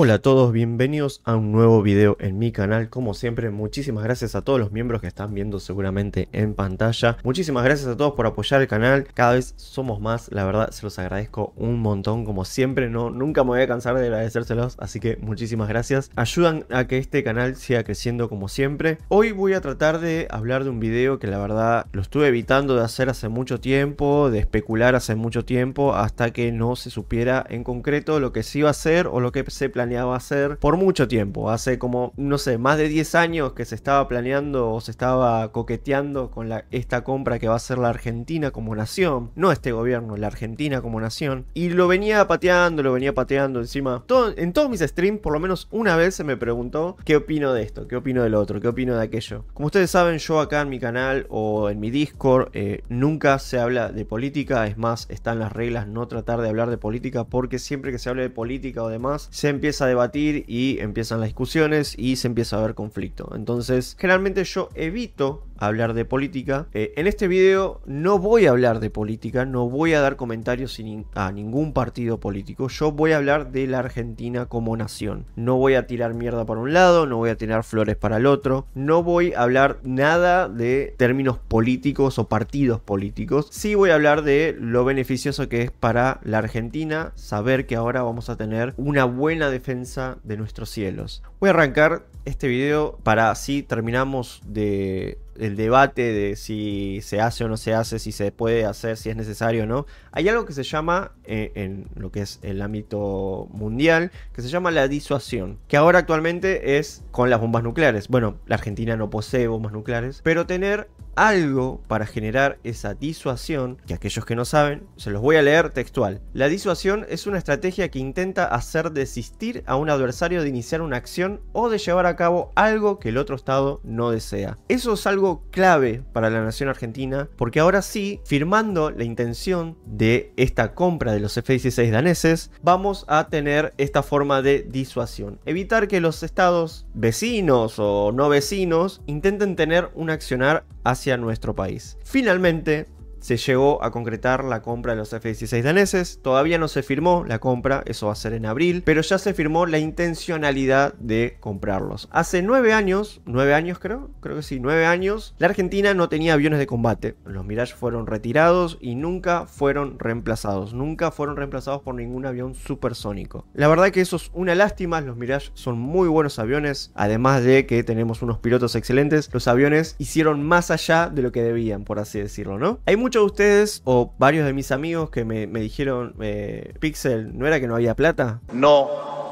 Hola a todos, bienvenidos a un nuevo video en mi canal. Como siempre, muchísimas gracias a todos los miembros que están viendo seguramente en pantalla. Muchísimas gracias a todos por apoyar el canal. Cada vez somos más, la verdad se los agradezco un montón. Como siempre, no, nunca me voy a cansar de agradecérselos, así que muchísimas gracias. Ayudan a que este canal siga creciendo como siempre. Hoy voy a tratar de hablar de un video que la verdad lo estuve evitando de hacer hace mucho tiempo, de especular hace mucho tiempo, hasta que no se supiera en concreto lo que se iba a hacer o lo que se planeaba va a ser por mucho tiempo, hace como, no sé, más de 10 años que se estaba planeando o se estaba coqueteando con esta compra que va a ser la Argentina como nación, no este gobierno, la Argentina como nación, y lo venía pateando, lo venía pateando encima. en todos mis streams, por lo menos una vez se me preguntó qué opino de esto, qué opino del otro, qué opino de aquello. Como ustedes saben, yo acá en mi canal o en mi Discord eh, nunca se habla de política, es más, están las reglas no tratar de hablar de política porque siempre que se hable de política o demás, se empieza a debatir y empiezan las discusiones y se empieza a ver conflicto. Entonces, generalmente yo evito hablar de política. Eh, en este video no voy a hablar de política, no voy a dar comentarios a ningún partido político. Yo voy a hablar de la Argentina como nación. No voy a tirar mierda para un lado, no voy a tirar flores para el otro. No voy a hablar nada de términos políticos o partidos políticos. Sí voy a hablar de lo beneficioso que es para la Argentina saber que ahora vamos a tener una buena defensa de nuestros cielos. Voy a arrancar este video para así terminamos de el debate de si se hace o no se hace, si se puede hacer, si es necesario o no, hay algo que se llama, eh, en lo que es el ámbito mundial, que se llama la disuasión, que ahora actualmente es con las bombas nucleares. Bueno, la Argentina no posee bombas nucleares, pero tener algo para generar esa disuasión, que aquellos que no saben, se los voy a leer textual. La disuasión es una estrategia que intenta hacer desistir a un adversario de iniciar una acción o de llevar a cabo algo que el otro Estado no desea. Eso es algo clave para la nación argentina, porque ahora sí, firmando la intención de esta compra de los F-16 daneses, vamos a tener esta forma de disuasión. Evitar que los estados vecinos o no vecinos intenten tener un accionar hacia nuestro país. Finalmente, se llegó a concretar la compra de los F-16 daneses. Todavía no se firmó la compra, eso va a ser en abril, pero ya se firmó la intencionalidad de comprarlos. Hace nueve años, nueve años creo, creo que sí, nueve años, la Argentina no tenía aviones de combate. Los Mirage fueron retirados y nunca fueron reemplazados. Nunca fueron reemplazados por ningún avión supersónico. La verdad que eso es una lástima, los Mirage son muy buenos aviones, además de que tenemos unos pilotos excelentes, los aviones hicieron más allá de lo que debían, por así decirlo, ¿no? Hay muchos de ustedes o varios de mis amigos que me, me dijeron, eh, Pixel, ¿no era que no había plata? No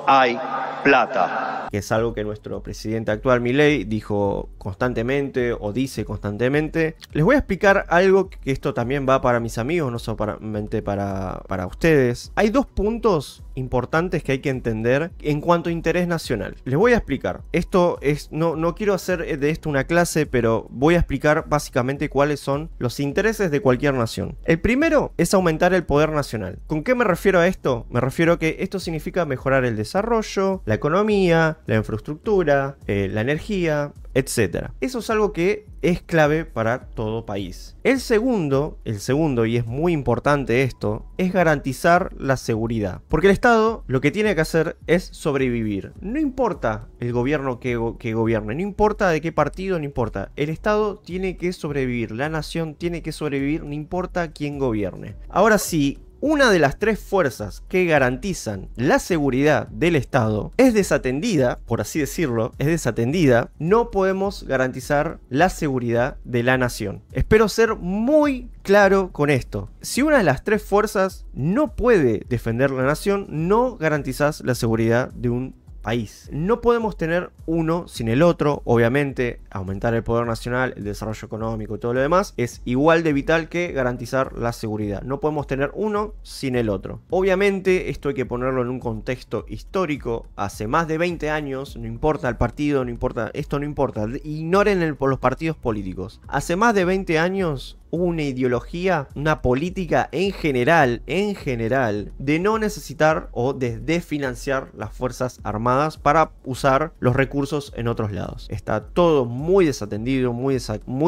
hay plata. Que es algo que nuestro presidente actual, Milei, dijo constantemente o dice constantemente. Les voy a explicar algo que esto también va para mis amigos, no solamente para, para ustedes. Hay dos puntos importantes que hay que entender en cuanto a interés nacional. Les voy a explicar. Esto es, no, no quiero hacer eh, de esto una clase, pero voy a explicar básicamente cuáles son los intereses de cualquier nación. El primero es aumentar el poder nacional. ¿Con qué me refiero a esto? Me refiero a que esto significa mejorar el desarrollo, la economía, la infraestructura, eh, la energía, etcétera. Eso es algo que es clave para todo país. El segundo, el segundo y es muy importante esto, es garantizar la seguridad. Porque el Estado lo que tiene que hacer es sobrevivir. No importa el gobierno que, que gobierne, no importa de qué partido, no importa. El Estado tiene que sobrevivir, la nación tiene que sobrevivir, no importa quién gobierne. Ahora sí, una de las tres fuerzas que garantizan la seguridad del Estado es desatendida, por así decirlo, es desatendida, no podemos garantizar la seguridad de la nación. Espero ser muy claro con esto. Si una de las tres fuerzas no puede defender la nación, no garantizás la seguridad de un no podemos tener uno sin el otro, obviamente, aumentar el poder nacional, el desarrollo económico y todo lo demás es igual de vital que garantizar la seguridad. No podemos tener uno sin el otro. Obviamente, esto hay que ponerlo en un contexto histórico. Hace más de 20 años, no importa el partido, no importa, esto no importa. Ignoren por los partidos políticos. Hace más de 20 años una ideología, una política en general, en general, de no necesitar o de desfinanciar las Fuerzas Armadas para usar los recursos en otros lados. Está todo muy desatendido, muy,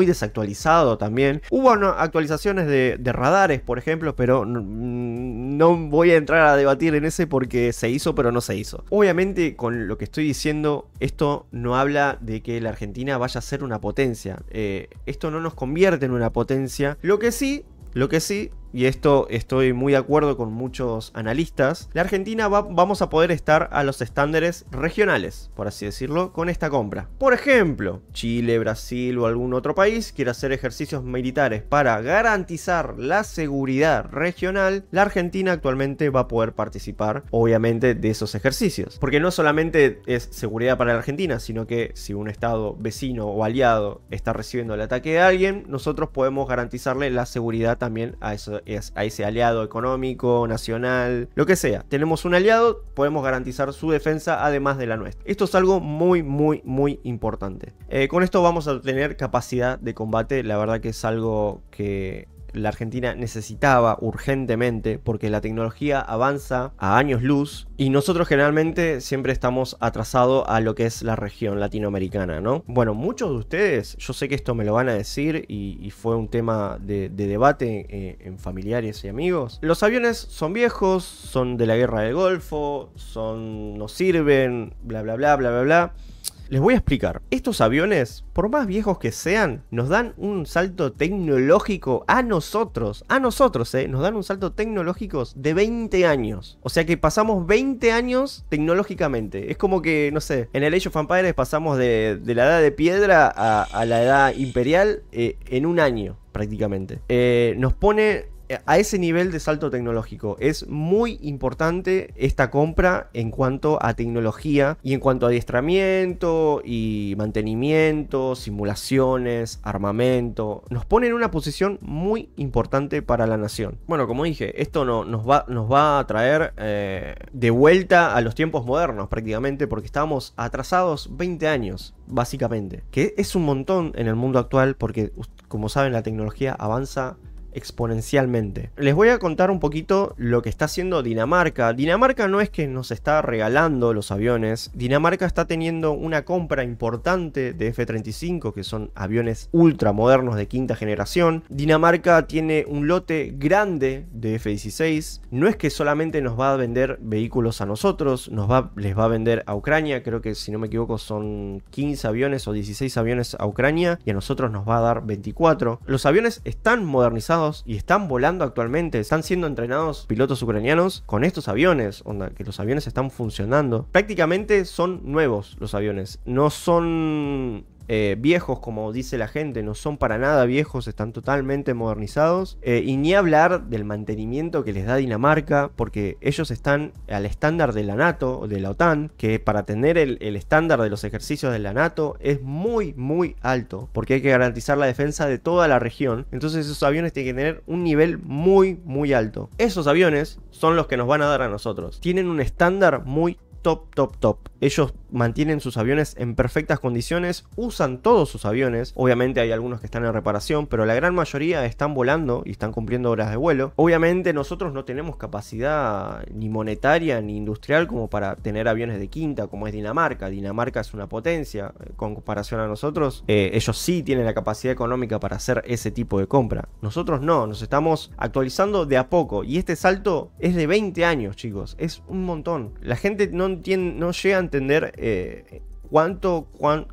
desactualizado también. Hubo actualizaciones de, radares, por ejemplo, pero no voy a entrar a debatir en ese porque se hizo, pero no se hizo. Obviamente, con lo que estoy diciendo, esto no habla de que la Argentina vaya a ser una potencia. Eh, esto no nos convierte en una potencia lo que sí, lo que sí y esto estoy muy de acuerdo con muchos analistas, la Argentina va, vamos a poder estar a los estándares regionales, por así decirlo, con esta compra. Por ejemplo, Chile, Brasil o algún otro país quiere hacer ejercicios militares para garantizar la seguridad regional, la Argentina actualmente va a poder participar, obviamente, de esos ejercicios. Porque no solamente es seguridad para la Argentina, sino que si un estado vecino o aliado está recibiendo el ataque de alguien, nosotros podemos garantizarle la seguridad también a ese, es a ese aliado económico, nacional, lo que sea. Tenemos un aliado, podemos garantizar su defensa además de la nuestra. Esto es algo muy, muy, muy importante. Eh, con esto vamos a tener capacidad de combate, la verdad que es algo que la Argentina necesitaba urgentemente porque la tecnología avanza a años luz y nosotros generalmente siempre estamos atrasados a lo que es la región latinoamericana, ¿no? Bueno, muchos de ustedes, yo sé que esto me lo van a decir y, fue un tema de, debate eh, en familiares y amigos. Los aviones son viejos, son de la guerra del Golfo, son no sirven, bla bla bla bla bla bla. Les voy a explicar. Estos aviones, por más viejos que sean, nos dan un salto tecnológico a nosotros. A nosotros, ¿eh? Nos dan un salto tecnológico de 20 años. O sea que pasamos 20 años tecnológicamente. Es como que, no sé, en el Age of Empires pasamos de, la edad de piedra a, la edad imperial eh, en un año prácticamente. Eh, nos pone a ese nivel de salto tecnológico. Es muy importante esta compra en cuanto a tecnología y en cuanto a adiestramiento y mantenimiento, simulaciones, armamento. Nos pone en una posición muy importante para la nación. Bueno, como dije, esto no, nos, va, a traer eh, de vuelta a los tiempos modernos prácticamente porque estábamos atrasados 20 años, básicamente. Que es un montón en el mundo actual porque, como saben, la tecnología avanza exponencialmente. Les voy a contar un poquito lo que está haciendo Dinamarca. Dinamarca no es que nos está regalando los aviones, Dinamarca está teniendo una compra importante de F-35, que son aviones ultramodernos de quinta generación. Dinamarca tiene un lote grande de F-16. No es que solamente nos va a vender vehículos a nosotros, nos va, les va a vender a Ucrania, creo que si no me equivoco son 15 aviones o 16 aviones a Ucrania y a nosotros nos va a dar 24. Los aviones están modernizados y están volando actualmente, están siendo entrenados pilotos ucranianos con estos aviones, onda, que los aviones están funcionando. Prácticamente son nuevos los aviones, no son eh, viejos, como dice la gente, no son para nada viejos, están totalmente modernizados. Eh, y ni hablar del mantenimiento que les da Dinamarca, porque ellos están al estándar de la NATO, de la OTAN, que para tener el, el estándar de los ejercicios de la NATO es muy, muy alto, porque hay que garantizar la defensa de toda la región. Entonces esos aviones tienen que tener un nivel muy, muy alto. Esos aviones son los que nos van a dar a nosotros. Tienen un estándar muy top, top, top. Ellos mantienen sus aviones en perfectas condiciones, usan todos sus aviones. Obviamente hay algunos que están en reparación, pero la gran mayoría están volando y están cumpliendo horas de vuelo. Obviamente nosotros no tenemos capacidad ni monetaria ni industrial como para tener aviones de quinta, como es Dinamarca. Dinamarca es una potencia eh, con comparación a nosotros. Eh, ellos sí tienen la capacidad económica para hacer ese tipo de compra. Nosotros no, nos estamos actualizando de a poco. Y este salto es de 20 años, chicos. Es un montón. La gente no no, llega a entender eh, cuánto,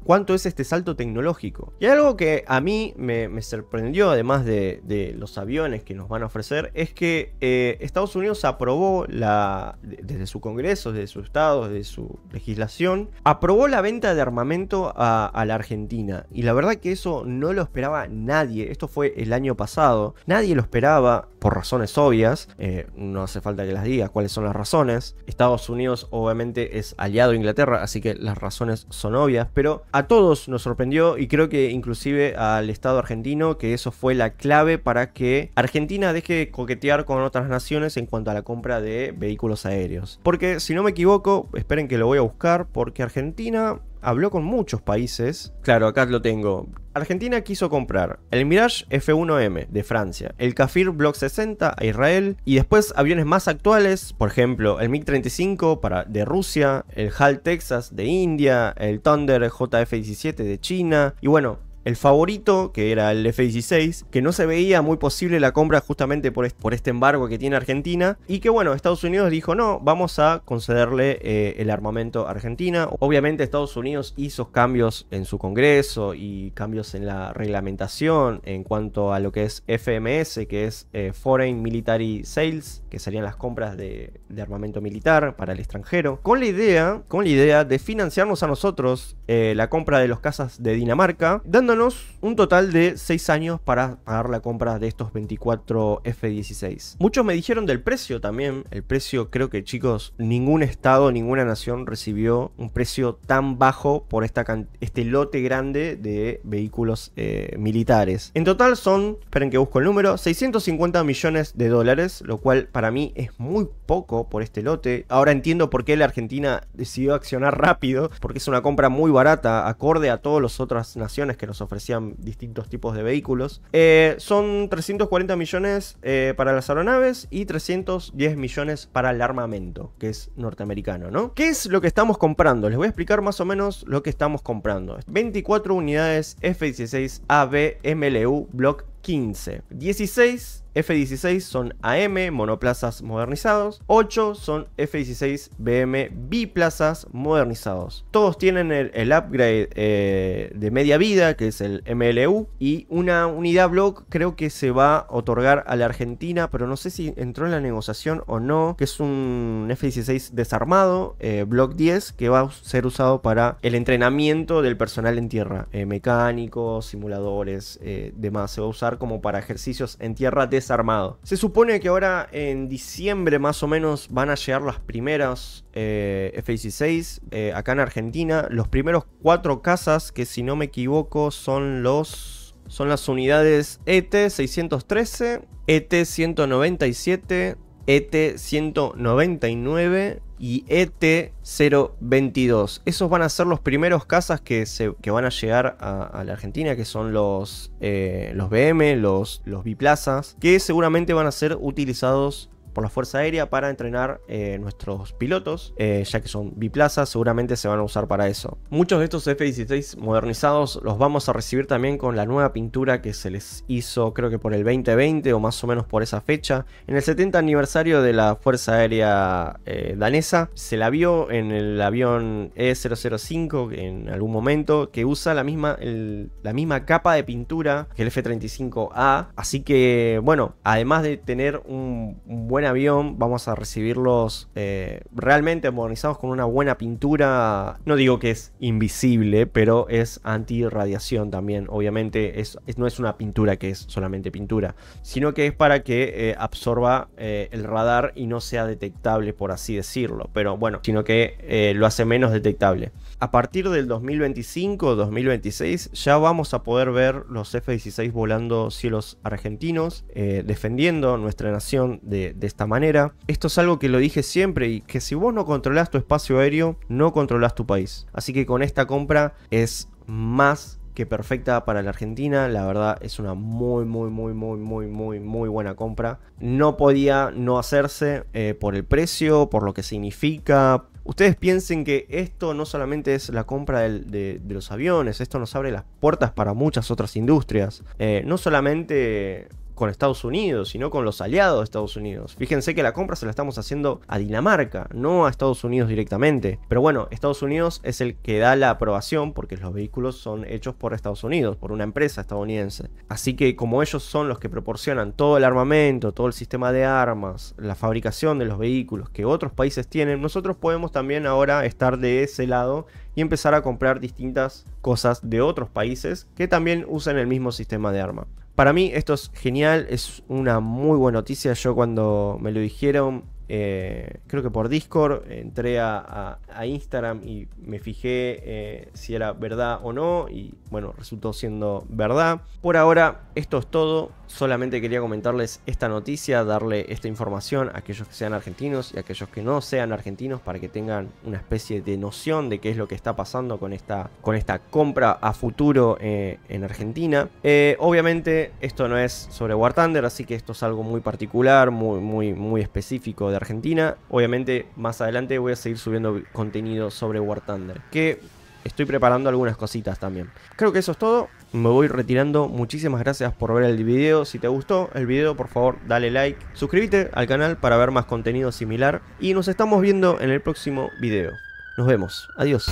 cuánto es este salto tecnológico. Y algo que a mí me, sorprendió, además de, los aviones que nos van a ofrecer, es que eh, Estados Unidos aprobó la, desde su Congreso, desde su Estado, desde su legislación, aprobó la venta de armamento a, la Argentina. Y la verdad que eso no lo esperaba nadie. Esto fue el año pasado. Nadie lo esperaba por razones obvias. Eh, no hace falta que las diga cuáles son las razones. Estados Unidos obviamente es aliado de Inglaterra, así que las razones son obvias, pero a todos nos sorprendió y creo que inclusive al Estado argentino que eso fue la clave para que Argentina deje de coquetear con otras naciones en cuanto a la compra de vehículos aéreos. Porque si no me equivoco, esperen que lo voy a buscar, porque Argentina habló con muchos países. Claro, acá lo tengo. Argentina quiso comprar el Mirage F1M de Francia, el Kafir Block 60 a Israel y después aviones más actuales, por ejemplo, el MiG-35 para, de Rusia, el HAL Texas de India, el Thunder JF-17 de China y bueno, el favorito, que era el F-16, que no se veía muy posible la compra justamente por, por este embargo que tiene Argentina, y que bueno, Estados Unidos dijo, no, vamos a concederle eh, el armamento a Argentina. Obviamente Estados Unidos hizo cambios en su Congreso y cambios en la reglamentación en cuanto a lo que es FMS, que es eh, Foreign Military Sales, que serían las compras de, armamento militar para el extranjero, con la idea, con la idea de financiarnos a nosotros eh, la compra de los casas de Dinamarca, dando un total de 6 años para pagar la compra de estos 24 F-16. Muchos me dijeron del precio también. El precio, creo que chicos, ningún estado, ninguna nación recibió un precio tan bajo por esta este lote grande de vehículos eh, militares. En total son, esperen que busco el número, 650 millones de dólares, lo cual para mí es muy poco por este lote. Ahora entiendo por qué la Argentina decidió accionar rápido, porque es una compra muy barata, acorde a todas las otras naciones que nos ofrecían distintos tipos de vehículos. Eh, son 340 millones eh, para las aeronaves y 310 millones para el armamento, que es norteamericano, ¿no? ¿Qué es lo que estamos comprando? Les voy a explicar más o menos lo que estamos comprando. 24 unidades F-16AB MLU Block 15. 16 F-16 son AM, monoplazas modernizados. 8 son F-16 BM biplazas modernizados. Todos tienen el, upgrade eh, de media vida, que es el MLU. Y una unidad block creo que se va a otorgar a la Argentina, pero no sé si entró en la negociación o no, que es un F-16 desarmado, eh, block 10, que va a ser usado para el entrenamiento del personal en tierra. Eh, mecánicos, simuladores, demás. Se va a usar como para ejercicios en tierra desarmado. Se supone que ahora en diciembre más o menos van a llegar las primeras eh, F-16 eh, acá en Argentina. Los primeros cuatro casas, que si no me equivoco son los... Son las unidades e e ET-613, ET-197, ET-199 y ET-022. E Esos van a ser los primeros casas que, se, van a llegar a, la Argentina, que son los, eh, los BM, los, los biplazas, que seguramente van a ser utilizados por la Fuerza Aérea para entrenar eh, nuestros pilotos, eh, ya que son biplazas, seguramente se van a usar para eso. Muchos de estos F-16 modernizados los vamos a recibir también con la nueva pintura que se les hizo creo que por el 2020 o más o menos por esa fecha. En el 70 aniversario de la Fuerza Aérea eh, danesa se la vio en el avión E-005 en algún momento que usa la misma, la misma capa de pintura que el F-35A, así que bueno, además de tener un buen avión, vamos a recibirlos eh, realmente modernizados con una buena pintura. No digo que es invisible, pero es antirradiación también. Obviamente es, no es una pintura que es solamente pintura, sino que es para que eh, absorba eh, el radar y no sea detectable, por así decirlo. Pero bueno, sino que lo hace menos detectable. A partir del 2025-2026 ya vamos a poder ver los F-16 volando cielos argentinos, defendiendo nuestra nación de, de esta manera. Esto es algo que lo dije siempre y que si vos no controlás tu espacio aéreo, no controlás tu país. Así que con esta compra es más que perfecta para la Argentina. La verdad es una muy, muy, muy, muy, muy, muy, muy buena compra. No podía no hacerse eh, por el precio, por lo que significa. Ustedes piensen que esto no solamente es la compra de, los aviones, esto nos abre las puertas para muchas otras industrias. Eh, no solamente con Estados Unidos, sino con los aliados de Estados Unidos. Fíjense que la compra se la estamos haciendo a Dinamarca, no a Estados Unidos directamente. Pero bueno, Estados Unidos es el que da la aprobación porque los vehículos son hechos por Estados Unidos, por una empresa estadounidense. Así que como ellos son los que proporcionan todo el armamento, todo el sistema de armas, la fabricación de los vehículos que otros países tienen, nosotros podemos también ahora estar de ese lado y empezar a comprar distintas cosas de otros países que también usan el mismo sistema de arma. Para mí esto es genial, es una muy buena noticia. Yo cuando me lo dijeron eh, creo que por Discord entré a, Instagram y me fijé eh, si era verdad o no y bueno, resultó siendo verdad. Por ahora, esto es todo. Solamente quería comentarles esta noticia, darle esta información a aquellos que sean argentinos y a aquellos que no sean argentinos para que tengan una especie de noción de qué es lo que está pasando con esta, con esta compra a futuro eh, en Argentina. obviamente, esto no es sobre War Thunder, así que esto es algo muy particular, muy, muy, muy específico Argentina. Obviamente, más adelante voy a seguir subiendo contenido sobre War Thunder, que estoy preparando algunas cositas también. Creo que eso es todo. Me voy retirando. Muchísimas gracias por ver el vídeo Si te gustó el vídeo por favor, dale like. Suscríbete al canal para ver más contenido similar. Y nos estamos viendo en el próximo vídeo Nos vemos. Adiós.